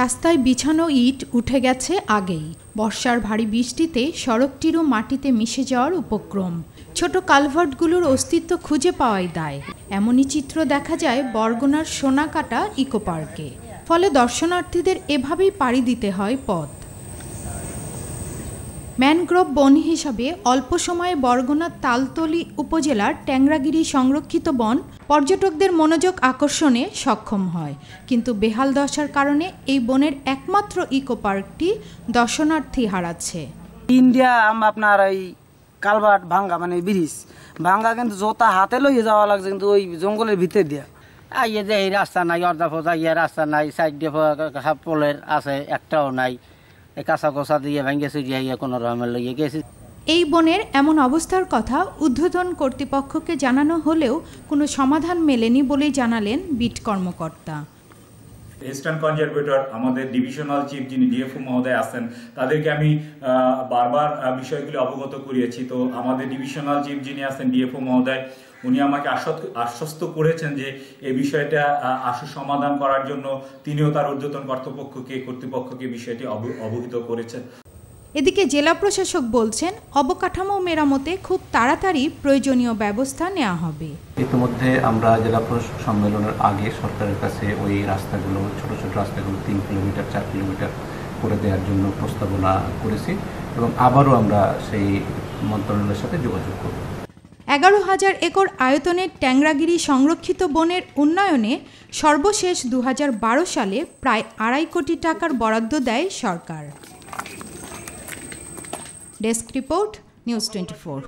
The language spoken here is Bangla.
রাস্তায় বিছানো ইট উঠে গেছে আগেই বর্ষার ভারী বৃষ্টিতে সড়কটিরও মাটিতে মিশে যাওয়ার উপক্রম ছোট কালভার্টগুলোর অস্তিত্ব খুঁজে পাওয়াই দায় এমনই চিত্র দেখা যায় বরগোনার সোনাকাটা ইকোপার্কে ফলে দর্শনার্থীদের এভাবেই পাড়ি দিতে হয় পথ ম্যানগ্রোভ বন হিসাবে অল্প সময়ে বরগুনার তালতলি উপজেলার ট্যাংরাগিরি সংরক্ষিত বন পর্যটকদের মনোযোগ আকর্ষণে সক্ষম হয় কিন্তু বেহাল দশার কারণে এই বনের একমাত্র ইকো পার্কটি দর্শনার্থী হারাচ্ছে ইন্ডিয়া আম আপনার এই কালভার্ট ভাঙ্গা মানে ব্রিজ ভাঙ্গা কিন্তু জোতা হাতে লইয়ে যাওয়া লাগছে কিন্তু ওই জঙ্গলের ভিতর দিয়া আইয়ে যে এই রাস্তা নাই অর্ধা ফোজা ইয়ে রাস্তা নাই সাইড দিয়ে পোলের আছে একটাও নাই ইয়ে কোনো এই বনের এমন অবস্থার কথা উদ্বোধন কর্তৃপক্ষকে জানানো হলেও কোনো সমাধান মেলেনি বলেই জানালেন বিট কর্মকর্তা ইস্টার্ন কনজারভেটর আমাদের ডিভিশনাল চিফ যিনি ডিএফও মহোদয় আছেন তাদেরকে আমি বারবার বিষয়গুলি অবগত করিয়েছি তো আমাদের ডিভিশনাল চিফ যিনি আছেন ডিএফও মহোদয় উনি আমাকে আশ্বস্ত করেছেন যে এই বিষয়টা আশু সমাধান করার জন্য তিনিও তার উর্ধ্বতন কর্তৃপক্ষকে কর্তৃপক্ষকে বিষয়টি অবহিত করেছেন এদিকে জেলা প্রশাসক বলছেন অবকাঠামো মেরামতে খুব তাড়াতাড়ি প্রয়োজনীয় ব্যবস্থা নেওয়া হবে ইতিমধ্যে আমরা জেলা প্রশাসক সম্মেলনের আগে সরকারের কাছে ওই রাস্তাগুলো ছোট ছোট রাস্তাগুলো তিন কিলোমিটার চার কিলোমিটার করে দেওয়ার জন্য প্রস্তাবনা করেছি এবং আবারও আমরা সেই মন্ত্রণালয়ের সাথে যোগাযোগ করব এগারো হাজার একর আয়তনের ট্যাংরাগিরি সংরক্ষিত বনের উন্নয়নে সর্বশেষ দু সালে প্রায় আড়াই কোটি টাকার বরাদ্দ দেয় সরকার desk report news twenty four